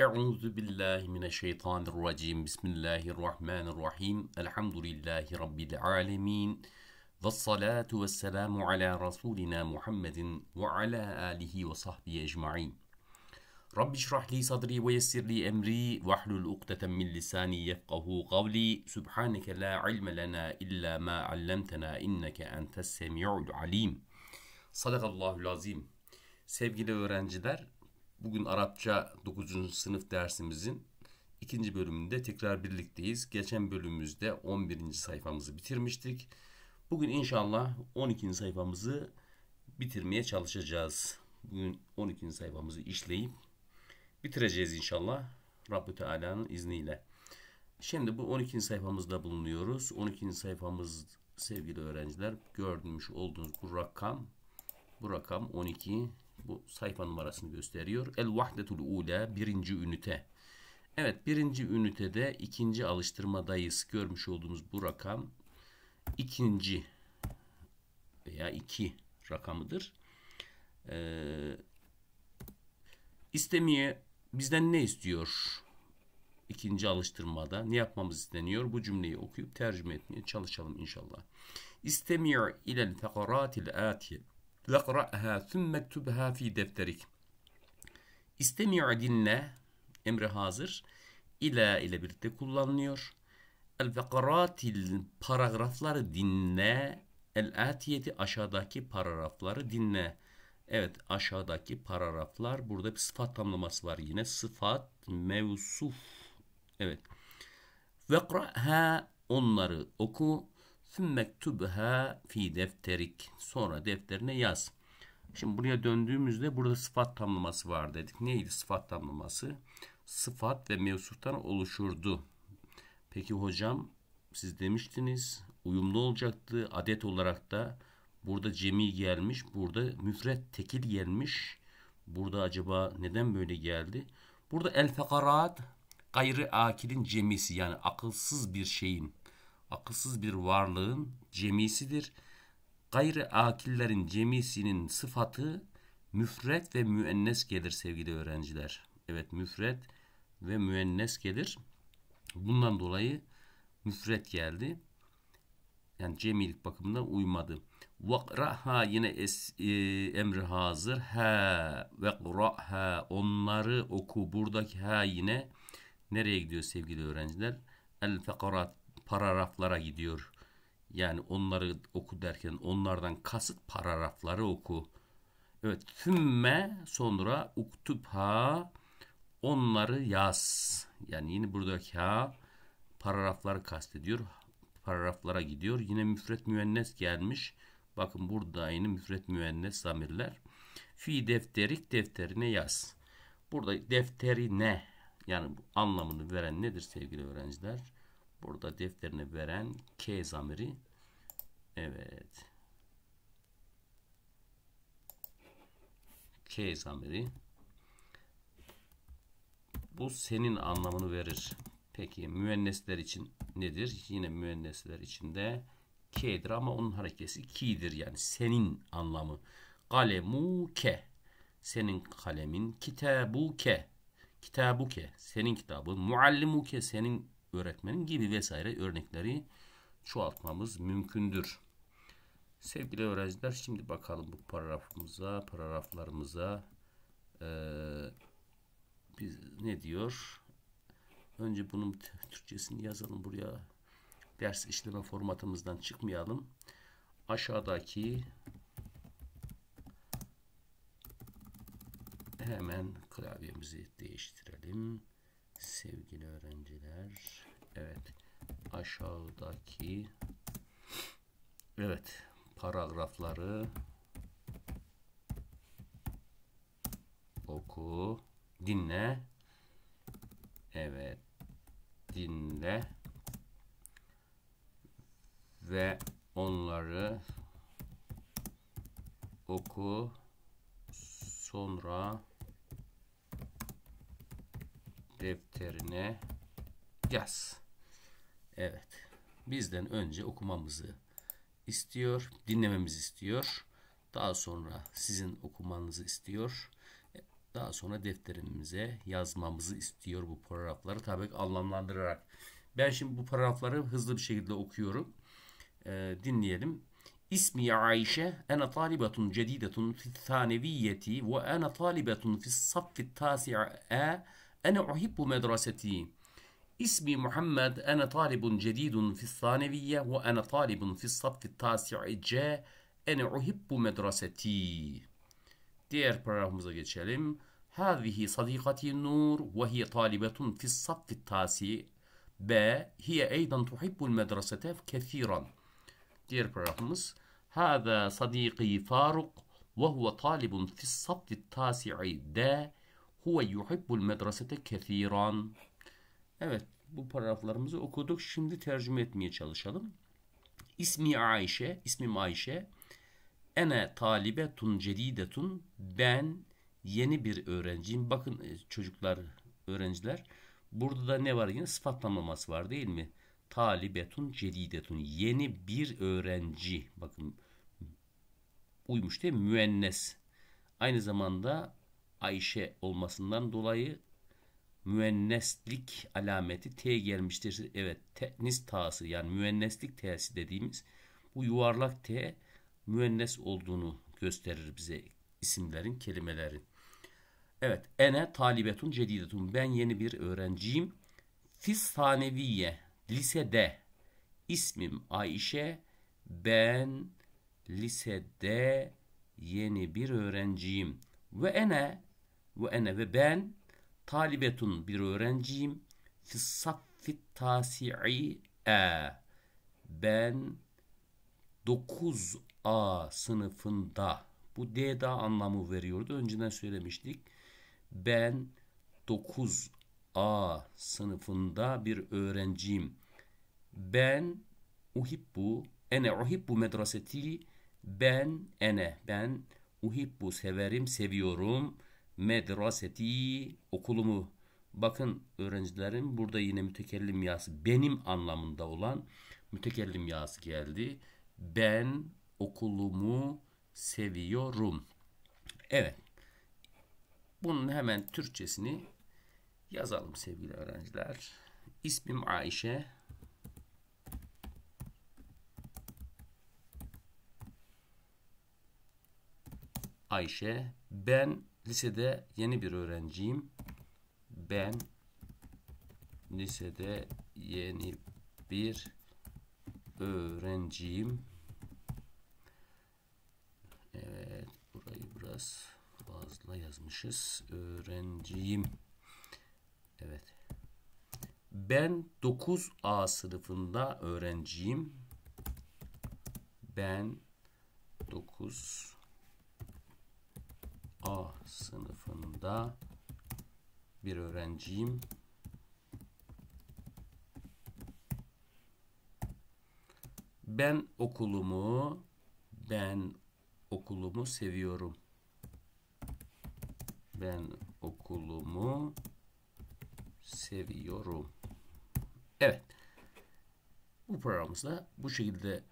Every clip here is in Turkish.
أعوذ بالله من الشيطان الرجيم بسم الله الرحمن الرحيم الحمد لله رب العالمين والصلاة والسلام على رسولنا محمد وعلى آله وصحبه أجمعين رب اشرح لي صدري ويسر لي أمري واحلل عقدة من لساني يفقه قولي سبحانك لا علم لنا إلا ما علمتنا إنك أنت السميع العليم الله العظيم Sevgili öğrenciler, Bugün Arapça 9. sınıf dersimizin ikinci bölümünde tekrar birlikteyiz. Geçen bölümümüzde 11. sayfamızı bitirmiştik. Bugün inşallah 12. sayfamızı bitirmeye çalışacağız. Bugün 12. sayfamızı işleyip bitireceğiz inşallah Rabbü Teala'nın izniyle. Şimdi bu 12. sayfamızda bulunuyoruz. 12. sayfamız sevgili öğrenciler görmüş olduğunuz bu rakam bu rakam 12 bu sayfa numarasını gösteriyor. El vahdetul ula birinci ünite. Evet birinci ünitede ikinci alıştırmadayız. Görmüş olduğumuz bu rakam ikinci veya iki rakamıdır. Ee, istemeye bizden ne istiyor? ikinci alıştırmada ne yapmamız isteniyor? Bu cümleyi okuyup tercüme etmeye çalışalım inşallah. İstemiyor ilel fekaratil atiye. Vekra'ha thümme tübha fi defterik. İstemi'u dinle emri hazır ile ile birlikte kullanılıyor. El vekaratil paragrafları dinle. El atiyeti aşağıdaki paragrafları dinle. Evet aşağıdaki paragraflar burada bir sıfat tamlaması var yine sıfat mevsuf. Evet. Vekra'ha onları oku. Sümmektubha fi defterik. Sonra defterine yaz. Şimdi buraya döndüğümüzde burada sıfat tamlaması var dedik. Neydi sıfat tamlaması? Sıfat ve mevsuftan oluşurdu. Peki hocam siz demiştiniz uyumlu olacaktı. Adet olarak da burada cemi gelmiş, burada müfret tekil gelmiş. Burada acaba neden böyle geldi? Burada el fekarat gayri akilin cemisi yani akılsız bir şeyin akılsız bir varlığın cemisidir. Gayrı akillerin cemisinin sıfatı müfret ve müennes gelir sevgili öğrenciler. Evet müfret ve müennes gelir. Bundan dolayı müfret geldi. Yani cemilik bakımından uymadı. Vakraha yine es, e, emri hazır. Ha vekraha onları oku. Buradaki ha yine nereye gidiyor sevgili öğrenciler? El fekarat paragraflara gidiyor. Yani onları oku derken onlardan kasıt paragrafları oku. Evet tümme sonra uktubha onları yaz. Yani yine buradaki ha paragrafları kastediyor. Paragraflara gidiyor. Yine müfret müennes gelmiş. Bakın burada yine müfret müennes zamirler. Fi defterik defterine yaz. Burada defteri ne? Yani anlamını veren nedir sevgili öğrenciler? Burada defterini veren K zamiri. Evet. K zamiri. Bu senin anlamını verir. Peki müennesler için nedir? Yine müennesler içinde K'dir ama onun harekesi ki'dir yani senin anlamı. Kalemu ke. Senin kalemin. Kitabu ke. Kitabu ke. Senin kitabın, Muallimu ke. Senin öğretmenin gibi vesaire örnekleri çoğaltmamız mümkündür. Sevgili öğrenciler şimdi bakalım bu paragrafımıza, paragraflarımıza ee, biz ne diyor? Önce bunun Türkçesini yazalım buraya. Ders işleme formatımızdan çıkmayalım. Aşağıdaki hemen klavyemizi değiştirelim sevgili öğrenciler. Evet aşağıdaki evet paragrafları oku dinle evet dinle ve onları oku sonra defterine yaz. Evet. Bizden önce okumamızı istiyor, dinlememizi istiyor. Daha sonra sizin okumanızı istiyor. E, daha sonra defterimize yazmamızı istiyor bu paragrafları tabii anlamlandırarak. Ben şimdi bu paragrafları hızlı bir şekilde okuyorum. Ee, dinleyelim. İsmi Ayşe, ene talibatun cedidetun fi thaneviyeti ve ene talibatun fis saffit tasi'a أنا أحب مدرستي اسمي محمد أنا طالب جديد في الثانوية وأنا طالب في الصف التاسع جاء أنا أحب مدرستي Diğer paragrafımıza geçelim. هذه صديقتي نور وهي طالبة في الصف التاسع ب هي أيضا تحب المدرسة كثيرا Diğer براهمز هذا صديقي فاروق وهو طالب في الصف التاسع د Huve yuhibbul medresete kethiran. Evet bu paragraflarımızı okuduk. Şimdi tercüme etmeye çalışalım. İsmi Ayşe, ismim Ayşe. Ene talibetun cedidetun. Ben yeni bir öğrenciyim. Bakın e, çocuklar, öğrenciler. Burada da ne var yine sıfatlanmaması var değil mi? Talibetun cedidetun. Yeni bir öğrenci. Bakın uymuş değil mi? Müennes. Aynı zamanda Ayşe olmasından dolayı müenneslik alameti T gelmiştir. Evet tenis tası yani müenneslik T'si dediğimiz bu yuvarlak T müennes olduğunu gösterir bize isimlerin, kelimelerin. Evet ene talibetun cedidetun ben yeni bir öğrenciyim. Fistaneviye lisede ismim Ayşe ben lisede yeni bir öğrenciyim. Ve ene ve ene ve ben talibetun bir öğrenciyim. Fissaffit tasi'i e. Ben 9A sınıfında bu D'da anlamı veriyordu. Önceden söylemiştik. Ben 9A sınıfında bir öğrenciyim. Ben uhibbu ene uhibbu medreseti ben ene ben uhibbu severim seviyorum medraseti okulumu. Bakın öğrencilerim burada yine mütekellim yası benim anlamında olan mütekellim yası geldi. Ben okulumu seviyorum. Evet. Bunun hemen Türkçesini yazalım sevgili öğrenciler. İsmim Ayşe. Ayşe. Ben lisede yeni bir öğrenciyim. Ben lisede yeni bir öğrenciyim. Evet, burayı biraz fazla yazmışız. Öğrenciyim. Evet. Ben 9A sınıfında öğrenciyim. Ben 9 A sınıfında bir öğrenciyim. Ben okulumu ben okulumu seviyorum. Ben okulumu seviyorum. Evet. Bu da bu şekilde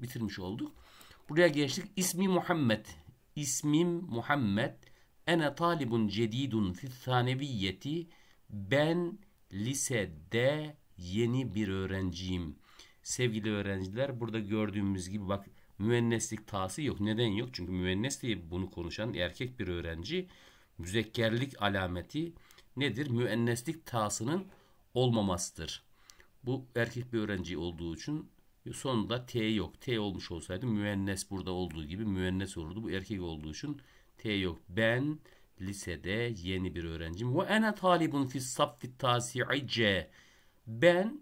bitirmiş olduk. Buraya geçtik. İsmi Muhammed İsmim Muhammed. Ene talibun cedidun fi thaneviyeti. Ben lisede yeni bir öğrenciyim. Sevgili öğrenciler burada gördüğümüz gibi bak müenneslik tası yok. Neden yok? Çünkü müennes diye bunu konuşan erkek bir öğrenci müzekkerlik alameti nedir? Müenneslik tasının olmamasıdır. Bu erkek bir öğrenci olduğu için e, sonunda T yok. T olmuş olsaydı müennes burada olduğu gibi müennes olurdu. Bu erkek olduğu için T yok. Ben lisede yeni bir öğrencim. Ve ene talibun fis saffit tasi'i C. Ben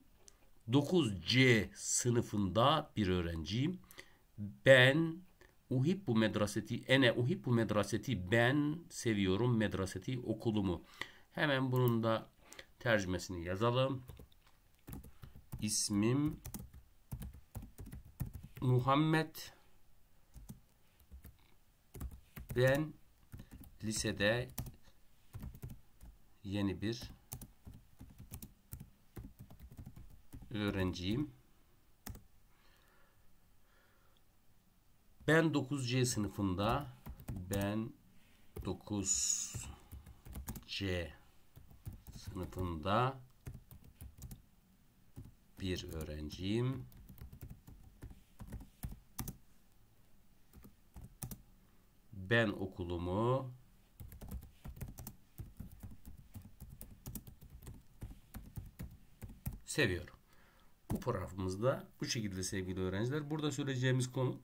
9C sınıfında bir öğrenciyim. Ben bu medraseti ene bu medraseti ben seviyorum medraseti okulumu. Hemen bunun da tercümesini yazalım. İsmim Muhammed ben lisede yeni bir öğrenciyim. Ben 9C sınıfında ben 9C sınıfında bir öğrenciyim. ben okulumu seviyorum. Bu paragrafımızda bu şekilde sevgili öğrenciler. Burada söyleyeceğimiz konu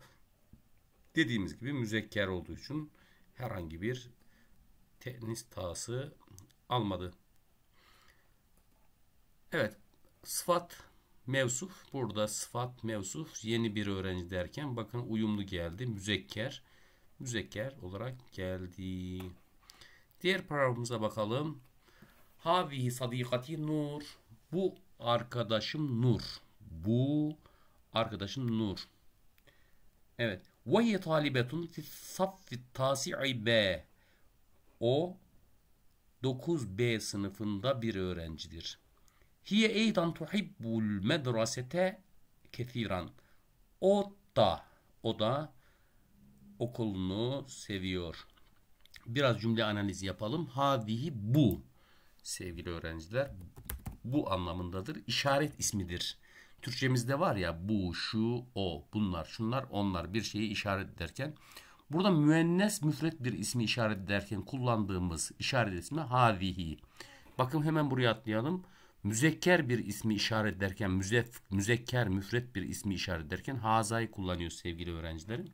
dediğimiz gibi müzekker olduğu için herhangi bir tenis tası almadı. Evet sıfat mevsuf burada sıfat mevsuf yeni bir öğrenci derken bakın uyumlu geldi müzekker müzekker olarak geldi. Diğer paragrafımıza bakalım. Havi sadikati nur. Bu arkadaşım Nur. Bu arkadaşım Nur. Evet. Vahiye talibetun fi saffi tasi'i B. O 9B sınıfında bir öğrencidir. Hiye eydan tuhibbul medrasete kethiran. O da, o da okulunu seviyor. Biraz cümle analizi yapalım. Hadihi bu sevgili öğrenciler. Bu anlamındadır. İşaret ismidir. Türkçemizde var ya bu, şu, o, bunlar, şunlar, onlar bir şeyi işaret ederken burada müennes müfret bir ismi işaret ederken kullandığımız işaret ismi hadihi. Bakın hemen buraya atlayalım. Müzekker bir ismi işaret ederken müzef, müzekker müfret bir ismi işaret ederken hazayı kullanıyoruz sevgili öğrencilerim.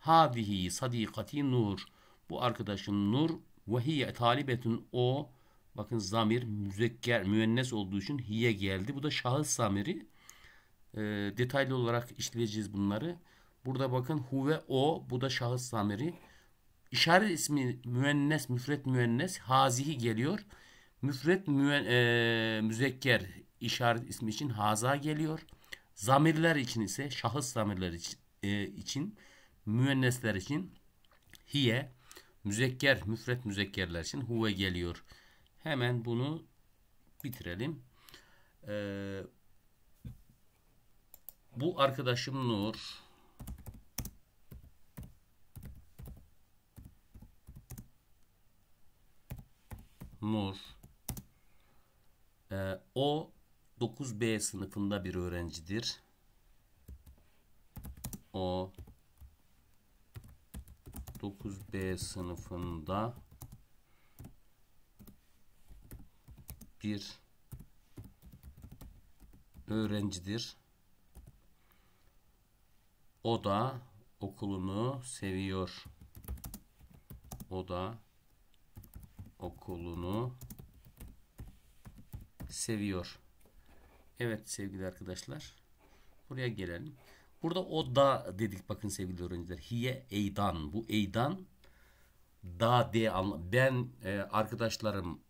Hadihi sadikati nur. Bu arkadaşım nur. Ve hiye talibetun o. Bakın zamir müzekker, müennes olduğu için hiye geldi. Bu da şahıs zamiri. E, detaylı olarak işleyeceğiz bunları. Burada bakın hu ve o. Bu da şahıs zamiri. İşaret ismi müennes, müfret müennes. Hazihi geliyor. Müfret müen, e, müzekker işaret ismi için haza geliyor. Zamirler için ise şahıs zamirler için, e, için müennesler için hiye, müzekker, müfret müzekkerler için huve geliyor. Hemen bunu bitirelim. Ee, bu arkadaşım Nur. Nur. Ee, o 9B sınıfında bir öğrencidir. O 9B sınıfında bir öğrencidir. O da okulunu seviyor. O da okulunu seviyor. Evet sevgili arkadaşlar. Buraya gelelim. Burada o da dedik bakın sevgili öğrenciler. Hiye eydan. Bu eydan da de anlam. Ben e, arkadaşlarım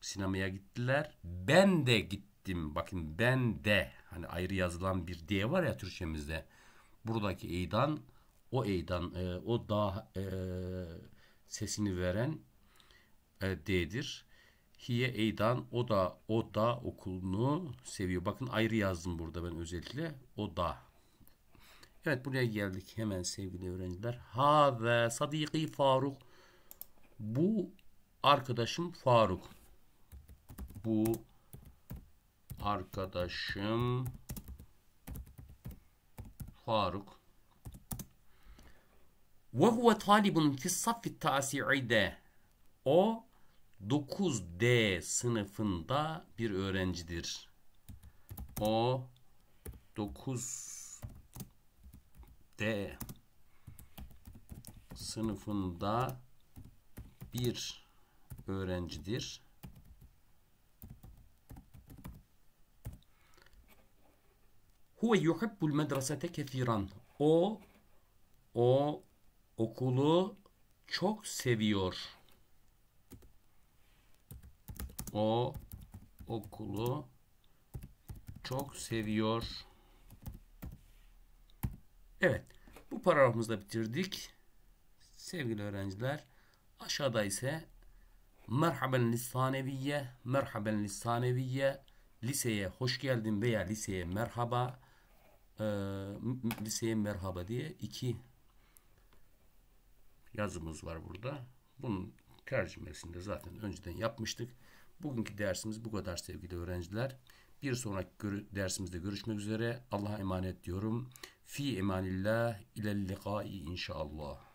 sinemaya gittiler. Ben de gittim. Bakın ben de hani ayrı yazılan bir de var ya Türkçemizde. Buradaki eydan o eydan e, o da e, sesini veren e, d'dir. Hiye eydan o da o da okulunu seviyor. Bakın ayrı yazdım burada ben özellikle. O da Evet buraya geldik hemen sevgili öğrenciler. Ha ve sadiki Faruk. Bu arkadaşım Faruk. Bu arkadaşım Faruk. Ve huve talibun fi tasi'ide. O 9D sınıfında bir öğrencidir. O 9 D sınıfında bir öğrencidir. Huve yuhibbul medresete kethiran. O o okulu çok seviyor. O okulu çok seviyor. Evet. Bu paragrafımızı da bitirdik. Sevgili öğrenciler aşağıda ise merhaben lisaneviye, merhaben lisaneviye, liseye hoş geldin veya liseye merhaba, e, liseye merhaba diye iki yazımız var burada. Bunun tercümesini de zaten önceden yapmıştık. Bugünkü dersimiz bu kadar sevgili öğrenciler. Bir sonraki dersimizde görüşmek üzere. Allah'a emanet diyorum. Fi emanillah ilel liqai inşallah.